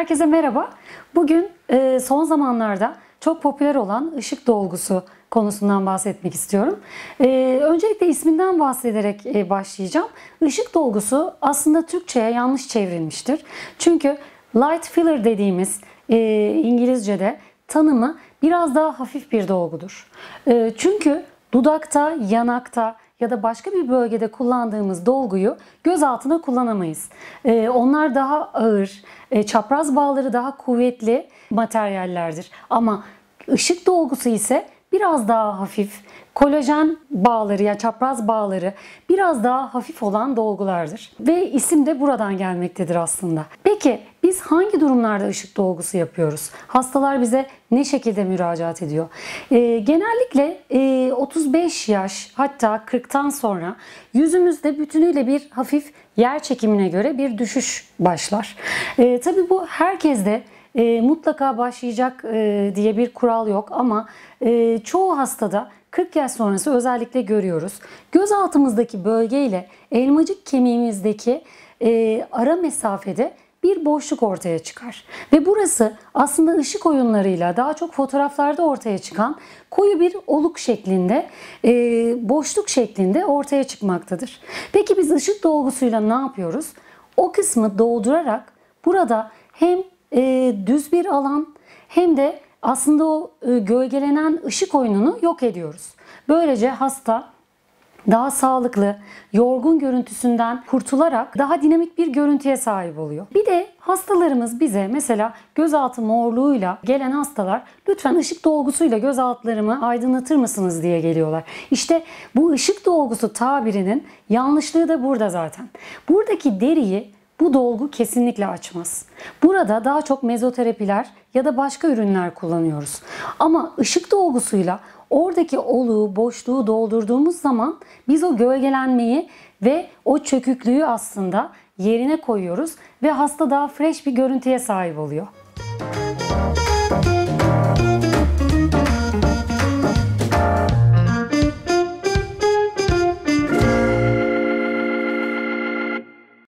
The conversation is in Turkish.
Herkese merhaba. Bugün e, son zamanlarda çok popüler olan ışık dolgusu konusundan bahsetmek istiyorum. E, öncelikle isminden bahsederek e, başlayacağım. Işık dolgusu aslında Türkçe'ye yanlış çevrilmiştir. Çünkü light filler dediğimiz İngilizce'de tanımı biraz daha hafif bir dolgudur. Çünkü dudakta, yanakta, ya da başka bir bölgede kullandığımız dolguyu göz altına kullanamayız. Ee, onlar daha ağır, e, çapraz bağları daha kuvvetli materyallerdir. Ama ışık dolgusu ise biraz daha hafif, kolajen bağları ya yani çapraz bağları biraz daha hafif olan dolgulardır. Ve isim de buradan gelmektedir aslında. Peki biz hangi durumlarda ışık dolgusu yapıyoruz? Hastalar bize ne şekilde müracaat ediyor? E, genellikle e, 35 yaş hatta 40'tan sonra yüzümüzde bütünüyle bir hafif yer çekimine göre bir düşüş başlar. E, tabii bu herkeste e, mutlaka başlayacak e, diye bir kural yok ama e, çoğu hastada 40 yaş sonrası özellikle görüyoruz. Göz altımızdaki bölgeyle elmacık kemiğimizdeki e, ara mesafede bir boşluk ortaya çıkar. Ve burası aslında ışık oyunlarıyla daha çok fotoğraflarda ortaya çıkan koyu bir oluk şeklinde, e, boşluk şeklinde ortaya çıkmaktadır. Peki biz ışık dolgusuyla ne yapıyoruz? O kısmı doldurarak burada hem e, düz bir alan hem de aslında o e, gölgelenen ışık oyununu yok ediyoruz. Böylece hasta daha sağlıklı, yorgun görüntüsünden kurtularak daha dinamik bir görüntüye sahip oluyor. Bir de hastalarımız bize mesela gözaltı morluğuyla gelen hastalar lütfen ışık dolgusuyla gözaltlarımı aydınlatır mısınız diye geliyorlar. İşte bu ışık dolgusu tabirinin yanlışlığı da burada zaten. Buradaki deriyi bu dolgu kesinlikle açmaz. Burada daha çok mezoterapiler ya da başka ürünler kullanıyoruz. Ama ışık dolgusuyla oradaki oluğu, boşluğu doldurduğumuz zaman biz o gölgelenmeyi ve o çöküklüğü aslında yerine koyuyoruz ve hasta daha fresh bir görüntüye sahip oluyor.